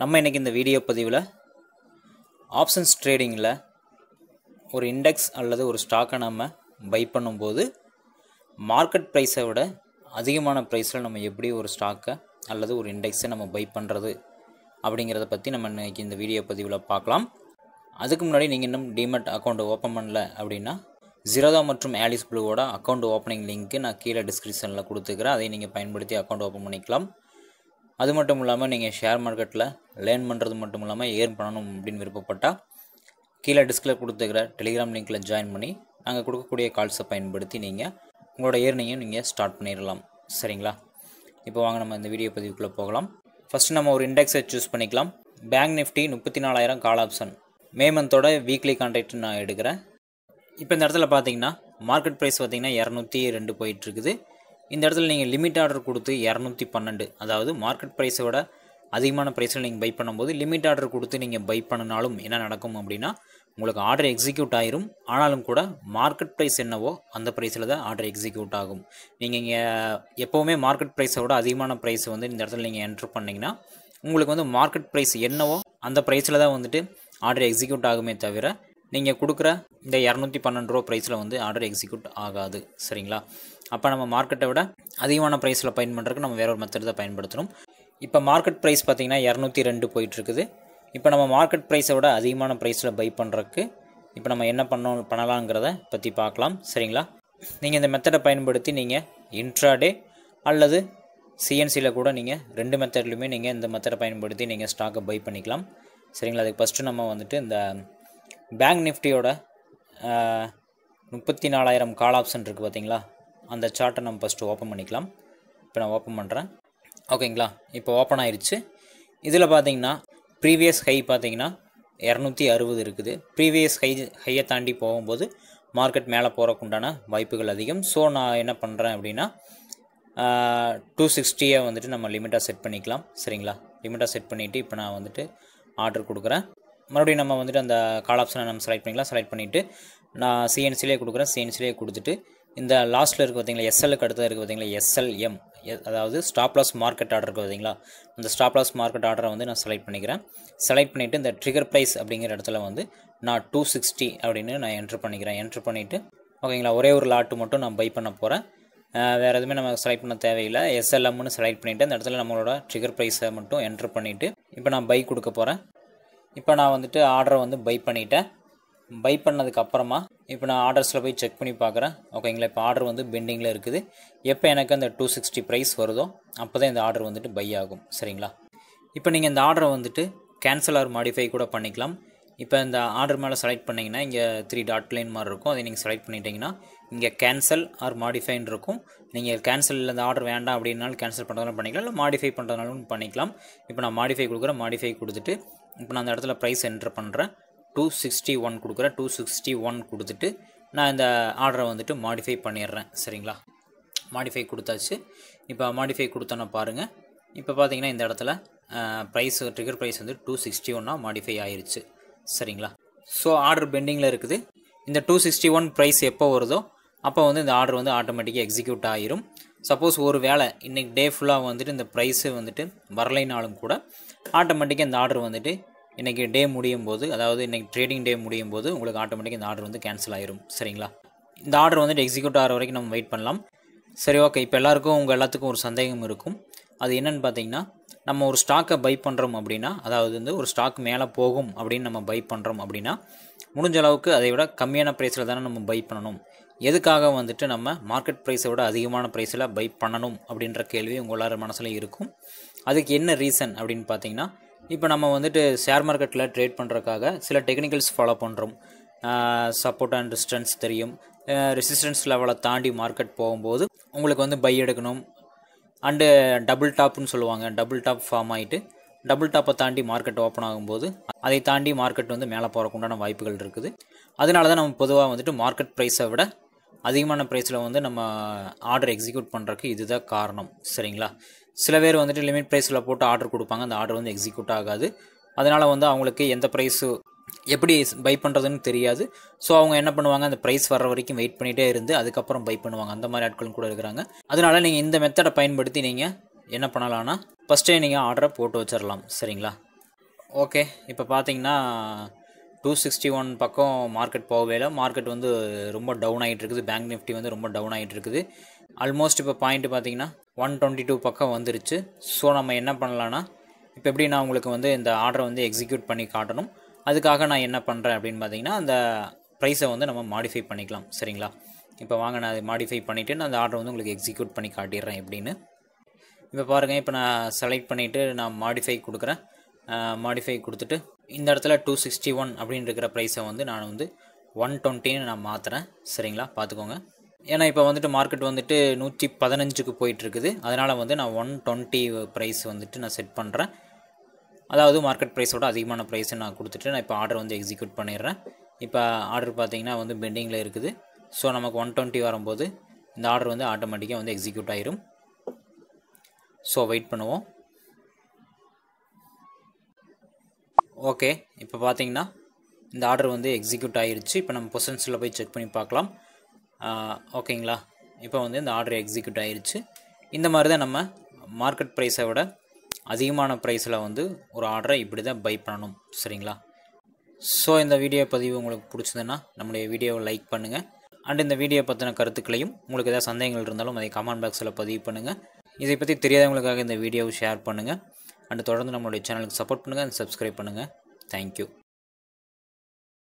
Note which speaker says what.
Speaker 1: நம்ம இன்றைக்கி இந்த வீடியோ பதிவில் ஆப்ஷன்ஸ் ட்ரேடிங்கில் ஒரு இண்டெக்ஸ் அல்லது ஒரு ஸ்டாக்கை நம்ம பை பண்ணும்போது மார்க்கெட் ப்ரைஸை விட அதிகமான ப்ரைஸில் நம்ம எப்படி ஒரு ஸ்டாக்கை அல்லது ஒரு இண்டெக்ஸை நம்ம பை பண்ணுறது அப்படிங்கிறத பற்றி நம்ம இன்றைக்கி இந்த வீடியோ பதிவில் பார்க்கலாம் அதுக்கு முன்னாடி நீங்கள் இன்னும் டிமெட் அக்கௌண்ட் ஓப்பன் பண்ணல அப்படின்னா ஜீரோதா மற்றும் ஆலிஸ் ப்ளூவோட அக்கௌண்ட் ஓப்பனிங் லிங்க்கு நான் கீழே டிஸ்கிரிப்ஷனில் கொடுத்துக்கிறேன் அதை நீங்கள் பயன்படுத்தி அக்கௌண்ட் ஓப்பன் பண்ணிக்கலாம் அது மட்டும் இல்லாமல் நீங்கள் ஷேர் மார்க்கெட்டில் லேர்ன் பண்ணுறது மட்டும் இல்லாமல் ஏர்ன் பண்ணணும் அப்படின்னு விருப்பப்பட்டால் கீழே டிஸ்கில் கொடுத்துக்கிற டெலிகிராம் லிங்க்கில் ஜாயின் பண்ணி நாங்கள் கொடுக்கக்கூடிய கால்ஸை பயன்படுத்தி நீங்கள் உங்களோட ஏர்னிங்கையும் நீங்கள் ஸ்டார்ட் பண்ணிடலாம் சரிங்களா இப்போ வாங்க நம்ம இந்த வீடியோ பதிவுக்குள்ளே போகலாம் ஃபஸ்ட் நம்ம ஒரு இண்டெக்ஸை சூஸ் பண்ணிக்கலாம் பேங்க் நிஃப்டி முப்பத்தி நாலாயிரம் கால் ஆப்ஷன் மே மந்தோட வீக்லி கான்ட்ராக்ட் நான் எடுக்கிறேன் இப்போ இந்த இடத்துல பார்த்தீங்கன்னா மார்க்கெட் ப்ரைஸ் பார்த்தீங்கன்னா இரநூத்தி ரெண்டு போயிட்டுருக்குது இந்த இடத்துல நீங்கள் லிமிட் ஆர்டர் கொடுத்து இரநூத்தி பன்னெண்டு அதாவது மார்க்கெட் ப்ரைஸை விட அதிகமான ப்ரைஸில் நீங்கள் பை பண்ணும்போது லிமிட் ஆர்டர் கொடுத்து நீங்கள் பை பண்ணினாலும் என்ன நடக்கும் அப்படின்னா உங்களுக்கு ஆர்டர் எக்ஸிக்யூட் ஆயிரும் ஆனாலும் கூட மார்க்கெட் ப்ரைஸ் என்னவோ அந்த ப்ரைஸில் தான் ஆர்டர் எக்ஸிக்யூட் ஆகும் நீங்கள் இங்கே எப்போவுமே மார்க்கெட் ப்ரைஸை விட அதிகமான ப்ரைஸ் வந்து இந்த இடத்துல நீங்கள் என்ட்ரு பண்ணிங்கன்னா உங்களுக்கு வந்து மார்க்கெட் ப்ரைஸ் என்னவோ அந்த ப்ரைஸில் தான் வந்துட்டு ஆர்டர் எக்ஸிக்யூட் ஆகுமே தவிர நீங்கள் கொடுக்குற இந்த இரநூத்தி பன்னெண்டு ரூபா ப்ரைஸில் வந்து ஆர்டர் எக்ஸிக்யூட் ஆகாது சரிங்களா அப்போ நம்ம மார்க்கெட்டை விட அதிகமான ப்ரைஸில் பயன் பண்ணுறதுக்கு நம்ம வேற ஒரு மெத்தட் தான் பயன்படுத்தணும் இப்போ மார்க்கெட் ப்ரைஸ் பார்த்திங்கன்னா இரநூத்தி ரெண்டு போயிட்டுருக்குது இப்போ நம்ம மார்க்கெட் ப்ரைஸை விட அதிகமான ப்ரைஸில் பை பண்ணுறதுக்கு இப்போ நம்ம என்ன பண்ணோம் பண்ணலாங்கிறத பற்றி பார்க்கலாம் சரிங்களா நீங்கள் இந்த மெத்தடை பயன்படுத்தி நீங்கள் இன்ட்ராடே அல்லது சிஎன்சியில் கூட நீங்கள் ரெண்டு மெத்தட்லையுமே நீங்கள் இந்த மெத்தடை பயன்படுத்தி நீங்கள் ஸ்டாக்கை பை பண்ணிக்கலாம் சரிங்களா அதுக்கு ஃபஸ்ட்டு நம்ம வந்துட்டு இந்த பேங்க் நிஃப்டியோட முப்பத்தி நாலாயிரம் கால் ஆப்ஷன் இருக்குது பார்த்தீங்களா அந்த சார்ட்டை நம்ம ஃபஸ்ட்டு ஓப்பன் பண்ணிக்கலாம் இப்போ நான் ஓப்பன் பண்ணுறேன் ஓகேங்களா இப்போ ஓப்பன் ஆயிடுச்சு இதில் பார்த்தீங்கன்னா ப்ரீவியஸ் ஹை பார்த்தீங்கன்னா இரநூத்தி அறுபது இருக்குது ப்ரீவியஸ் ஹை ஹையை தாண்டி போகும்போது மார்க்கெட் மேலே போகிறக்குண்டான வாய்ப்புகள் அதிகம் ஸோ நான் என்ன பண்ணுறேன் அப்படின்னா டூ சிக்ஸ்டியை வந்துட்டு நம்ம லிமிட்டாக செட் பண்ணிக்கலாம் சரிங்களா லிமிட்டாக செட் பண்ணிவிட்டு இப்போ நான் வந்துட்டு ஆர்டர் கொடுக்குறேன் மறுபடியும் நம்ம வந்துட்டு அந்த கால் ஆப்ஷனை நம்ம செலக்ட் பண்ணிக்கலாம் செலக்ட் பண்ணிவிட்டு நான் சிஎன்சிலே கொடுக்குறேன் சிஎன்சிலே கொடுத்துட்டு இந்த லாஸ்ட்டில் இருக்குது பார்த்தீங்களா எஸ்எல்லுக்கு அடுத்தது இருக்குது பார்த்தீங்களா எஸ்எல்எம் அதாவது ஸ்டாப் லாஸ் மார்க்கெட் ஆர்டர் இருக்குது பார்த்தீங்களா இந்த ஸ்டாப் லாஸ் மார்க்கெட் ஆர்டரை வந்து நான் செலக்ட் பண்ணிக்கிறேன் செலக்ட் பண்ணிவிட்டு இந்த ட்ரிகர் ப்ரைஸ் அப்படிங்கிற இடத்துல வந்து நான் டூ சிக்ஸ்டி அப்படின்னு நான் என்ட்ரு பண்ணிக்கிறேன் என்ட்ரு பண்ணிவிட்டு ஓகேங்களா ஒரே ஒரு லாட்டு மட்டும் நான் பை பண்ண போகிறேன் வேறு எதுவுமே நம்ம செலக்ட் பண்ண தேவையில்லை எஸ்எல்எம்னு செலக்ட் பண்ணிவிட்டு அந்த இடத்துல நம்மளோட ட்ரிகர் ப்ரைஸை மட்டும் என்ட்ரு பண்ணிவிட்டு இப்போ நான் பை கொடுக்க போகிறேன் இப்போ நான் வந்துட்டு ஆர்டரை வந்து பை பண்ணிவிட்டேன் பை பண்ணதுக்கு அப்புறமா இப்போ நான் ஆர்டர்ஸில் போய் செக் பண்ணி பார்க்குறேன் ஓகேங்களா இப்போ ஆர்டர் வந்து பெண்டிங்கில் இருக்குது எப்போ எனக்கு அந்த டூ சிக்ஸ்டி ப்ரைஸ் வருதோ அப்போ தான் இந்த ஆர்டர் வந்துட்டு பை ஆகும் சரிங்களா இப்போ நீங்கள் இந்த ஆர்டரை வந்துட்டு கேன்சல் ஆர் மாடிஃபை கூட பண்ணிக்கலாம் இப்போ இந்த ஆர்டர் மேலே செலக்ட் பண்ணிங்கன்னா இங்கே த்ரீ டாட் லைன் மாதிரி இருக்கும் அதை நீங்கள் செலக்ட் பண்ணிட்டீங்கன்னா இங்கே கேன்சல் ஆர் மாடிஃபைன்னு இருக்கும் நீங்கள் கேன்சல் இல்லை இந்த ஆர்டர் வேண்டாம் அப்படின்னாலும் கேன்சல் பண்ணுறதுனாலும் பண்ணிக்கலாம் இல்லை மாடிஃபை பண்ணுறதுனாலும் பண்ணிக்கலாம் இப்போ நான் மாடிஃபை கொடுக்குறேன் மாடிஃபை கொடுத்துட்டு இப்போ நான் அந்த இடத்துல ப்ரைஸ் என்ட்ரு பண்ணுறேன் டூ சிக்ஸ்டி ஒன் கொடுக்குறேன் டூ சிக்ஸ்டி ஒன் கொடுத்துட்டு நான் இந்த ஆர்டரை வந்துட்டு மாடிஃபை பண்ணிடுறேன் சரிங்களா மாடிஃபை கொடுத்தாச்சு இப்போ மாடிஃபை கொடுத்தோன்ன பாருங்கள் இப்போ பார்த்தீங்கன்னா இந்த இடத்துல ப்ரைஸ் ட்ரிகர் ப்ரைஸ் வந்து டூ சிக்ஸ்டி ஒன்னாக மாடிஃபை ஆயிடுச்சு சரிங்களா ஸோ ஆர்டர் பெண்டிங்கில் இருக்குது இந்த டூ சிக்ஸ்டி ஒன் ப்ரைஸ் எப்போ வருதோ அப்போ வந்து இந்த ஆர்டர் வந்து ஆட்டோமேட்டிக்காக எக்ஸிக்யூட் ஆகிரும் சப்போஸ் ஒரு வேளை இன்றைக்கி டே ஃபுல்லாக வந்துட்டு இந்த ப்ரைஸு வந்துட்டு வரலைனாலும் கூட ஆட்டோமேட்டிக்காக இந்த ஆர்டர் வந்துட்டு இன்றைக்கி டே முடியும் போது அதாவது இன்றைக்கி ட்ரேடிங் டே முடியும் போது உங்களுக்கு ஆட்டோமேட்டிக்காக இந்த ஆர்டர் வந்து கேன்சல் ஆயிரும் சரிங்களா இந்த ஆர்டர் வந்துட்டு எக்ஸிக்யூட் ஆகிற வரைக்கும் நம்ம வெயிட் பண்ணலாம் சரி ஓகே இப்போ எல்லாருக்கும் உங்கள் எல்லாத்துக்கும் ஒரு சந்தேகம் இருக்கும் அது என்னென்னு பார்த்தீங்கன்னா நம்ம ஒரு ஸ்டாக்கை பை பண்ணுறோம் அப்படின்னா அதாவது வந்து ஒரு ஸ்டாக் மேலே போகும் அப்படின்னு நம்ம பை பண்ணுறோம் அப்படின்னா முடிஞ்ச அளவுக்கு அதை விட கம்மியான ப்ரைஸில் தானே நம்ம பை பண்ணணும் எதுக்காக வந்துட்டு நம்ம மார்க்கெட் ப்ரைஸை விட அதிகமான ப்ரைஸில் பை பண்ணணும் அப்படின்ற கேள்வி உங்கள் மனசில் இருக்கும் அதுக்கு என்ன ரீசன் அப்படின்னு பார்த்தீங்கன்னா இப்போ நம்ம வந்துட்டு ஷேர் மார்க்கெட்டில் ட்ரேட் பண்ணுறதுக்காக சில டெக்னிக்கல்ஸ் ஃபாலோ பண்ணுறோம் சப்போர்ட் அண்ட் ரெசிஸ்டன்ஸ் தெரியும் ரெசிஸ்டன்ஸ் லெவலை தாண்டி மார்க்கெட் போகும்போது உங்களுக்கு வந்து பை எடுக்கணும் அண்டு டபுள் டாப்னு சொல்லுவாங்க டபுள் டாப் ஃபார்ம் ஆகிட்டு டபுள் டாப்பை தாண்டி மார்க்கெட் ஓப்பன் ஆகும்போது அதை தாண்டி மார்க்கெட் வந்து மேலே போகிறக்கு உண்டான வாய்ப்புகள் இருக்குது அதனால தான் நம்ம பொதுவாக வந்துட்டு மார்க்கெட் ப்ரைஸை விட அதிகமான ப்ரைஸில் வந்து நம்ம ஆர்டர் எக்ஸிக்யூட் பண்ணுறக்கு இதுதான் காரணம் சரிங்களா சில பேர் வந்துட்டு லிமிட் ப்ரைஸில் போட்டு ஆர்டர் கொடுப்பாங்க அந்த ஆர்டர் வந்து எக்ஸிக்யூட் ஆகாது அதனால் வந்து அவங்களுக்கு எந்த ப்ரைஸு எப்படி பை பண்ணுறதுன்னு தெரியாது ஸோ அவங்க என்ன பண்ணுவாங்க அந்த ப்ரைஸ் வர்ற வரைக்கும் வெயிட் பண்ணிகிட்டே இருந்து அதுக்கப்புறம் பை பண்ணுவாங்க அந்த மாதிரி ஆட்களும் கூட இருக்கிறாங்க அதனால் நீங்கள் இந்த மெத்தடை பயன்படுத்தி நீங்கள் என்ன பண்ணலான்னா ஃபஸ்ட்டே நீங்கள் ஆர்டரை போட்டு வச்சிடலாம் சரிங்களா ஓகே இப்போ பார்த்தீங்கன்னா டூ சிக்ஸ்டி ஒன் பக்கம் மார்க்கெட் போகவே இல்லை மார்க்கெட் வந்து ரொம்ப டவுன் ஆகிட்டு இருக்குது பேங்க் நிஃப்டி வந்து ரொம்ப டவுன் ஆகிட்டு இருக்குது ஆல்மோஸ்ட் இப்போ பாயிண்ட் பார்த்தீங்கன்னா ஒன் டுவெண்ட்டி டூ பக்கம் வந்துருச்சு ஸோ நம்ம என்ன பண்ணலான்னா இப்போ எப்படி நான் உங்களுக்கு வந்து இந்த ஆர்டரை வந்து எக்ஸிக்யூட் பண்ணி காட்டணும் அதுக்காக நான் என்ன பண்ணுறேன் அப்படின்னு பார்த்தீங்கன்னா அந்த ப்ரைஸை வந்து நம்ம மாடிஃபை பண்ணிக்கலாம் சரிங்களா இப்போ வாங்க நான் அதை மாடிஃபை பண்ணிவிட்டு நான் அந்த ஆர்டர் வந்து உங்களுக்கு எக்ஸிக்யூட் பண்ணி காட்டிடுறேன் எப்படின்னு இப்போ பாருங்கள் இப்போ நான் செலக்ட் பண்ணிவிட்டு நான் மாடிஃபை கொடுக்குறேன் மாடிஃபை கொடுத்துட்டு இந்த இடத்துல டூ சிக்ஸ்டி ஒன் அப்படின்னு இருக்கிற ப்ரைஸை வந்து நான் வந்து ஒன் டுவெண்ட்டின்னு நான் மாற்றுறேன் சரிங்களா பார்த்துக்கோங்க ஏன்னா இப்போ வந்துட்டு மார்க்கெட் வந்துட்டு நூற்றி பதினஞ்சுக்கு போயிட்டுருக்குது அதனால் வந்து நான் ஒன் டுவெண்ட்டி ப்ரைஸ் வந்துட்டு நான் செட் பண்ணுறேன் அதாவது மார்க்கெட் ப்ரைஸோட அதிகமான ப்ரைஸை நான் கொடுத்துட்டு நான் இப்போ ஆர்டர் வந்து எக்ஸிக்யூட் பண்ணிடுறேன் இப்போ ஆர்டர் பார்த்திங்கன்னா வந்து பெண்டிங்கில் இருக்குது ஸோ நமக்கு ஒன் டுவெண்ட்டி வரும்போது இந்த ஆர்டர் வந்து ஆட்டோமேட்டிக்காக வந்து எக்ஸிக்யூட் ஆயிரும் ஸோ வெயிட் பண்ணுவோம் ஓகே இப்போ பார்த்தீங்கன்னா இந்த ஆர்டர் வந்து எக்ஸிக்யூட் ஆகிருச்சு இப்போ நம்ம பொசன்ஸில் போய் செக் பண்ணி பார்க்கலாம் ஓகேங்களா இப்போ வந்து இந்த ஆர்டர் எக்ஸிக்யூட் ஆயிடுச்சு இந்த மாதிரி தான் நம்ம மார்க்கெட் ப்ரைஸை விட அதிகமான ப்ரைஸில் வந்து ஒரு ஆர்டரை இப்படி தான் பை பண்ணணும் சரிங்களா ஸோ இந்த வீடியோ பதிவு உங்களுக்கு பிடிச்சதுன்னா நம்முடைய வீடியோவை லைக் பண்ணுங்கள் அண்ட் இந்த வீடியோ பற்றின கருத்துக்களையும் உங்களுக்கு ஏதாவது சந்தேகங்கள் இருந்தாலும் அதை கமெண்ட் பாக்ஸில் பதிவு பண்ணுங்கள் இதை பற்றி தெரியாதவங்களுக்காக இந்த வீடியோவை ஷேர் பண்ணுங்கள் அண்ட் தொடர்ந்து நம்மளுடைய சேனலுக்கு சப்போர்ட் பண்ணுங்கள் அண்ட் சப்ஸ்கிரைப் பண்ணுங்கள் தேங்க்யூ